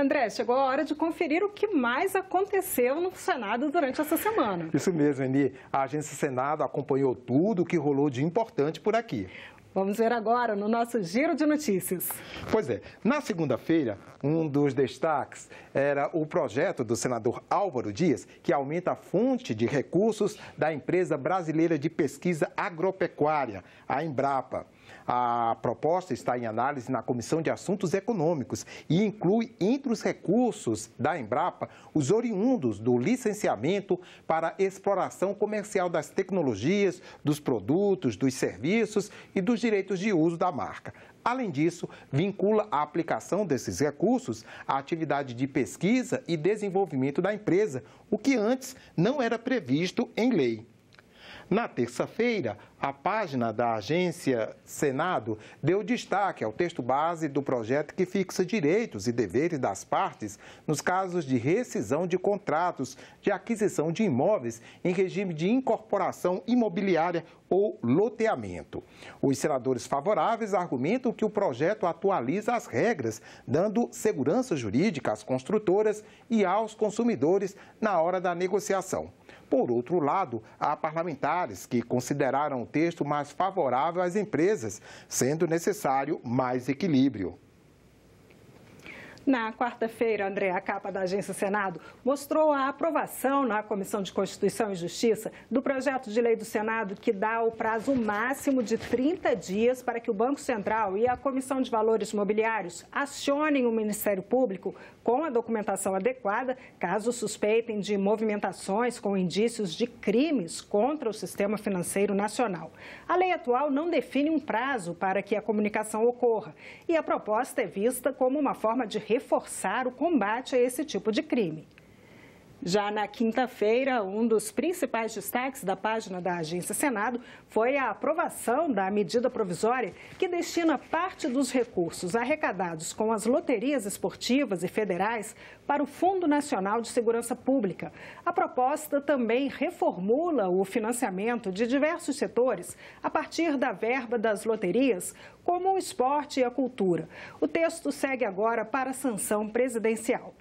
André, chegou a hora de conferir o que mais aconteceu no Senado durante essa semana. Isso mesmo, Eni. A agência Senado acompanhou tudo o que rolou de importante por aqui. Vamos ver agora no nosso giro de notícias. Pois é, na segunda-feira, um dos destaques era o projeto do senador Álvaro Dias, que aumenta a fonte de recursos da empresa brasileira de pesquisa agropecuária, a Embrapa. A proposta está em análise na Comissão de Assuntos Econômicos e inclui entre os recursos da Embrapa os oriundos do licenciamento para exploração comercial das tecnologias, dos produtos, dos serviços e dos direitos de uso da marca. Além disso, vincula a aplicação desses recursos à atividade de pesquisa e desenvolvimento da empresa, o que antes não era previsto em lei. Na terça-feira, a página da agência Senado deu destaque ao texto base do projeto que fixa direitos e deveres das partes nos casos de rescisão de contratos de aquisição de imóveis em regime de incorporação imobiliária ou loteamento. Os senadores favoráveis argumentam que o projeto atualiza as regras, dando segurança jurídica às construtoras e aos consumidores na hora da negociação. Por outro lado, há parlamentares que consideraram o texto mais favorável às empresas, sendo necessário mais equilíbrio. Na quarta-feira, André, a capa da Agência Senado mostrou a aprovação na Comissão de Constituição e Justiça do projeto de lei do Senado que dá o prazo máximo de 30 dias para que o Banco Central e a Comissão de Valores Mobiliários acionem o Ministério Público com a documentação adequada, caso suspeitem de movimentações com indícios de crimes contra o sistema financeiro nacional. A lei atual não define um prazo para que a comunicação ocorra e a proposta é vista como uma forma de reforçar o combate a esse tipo de crime. Já na quinta-feira, um dos principais destaques da página da Agência Senado foi a aprovação da medida provisória que destina parte dos recursos arrecadados com as loterias esportivas e federais para o Fundo Nacional de Segurança Pública. A proposta também reformula o financiamento de diversos setores a partir da verba das loterias, como o esporte e a cultura. O texto segue agora para a sanção presidencial.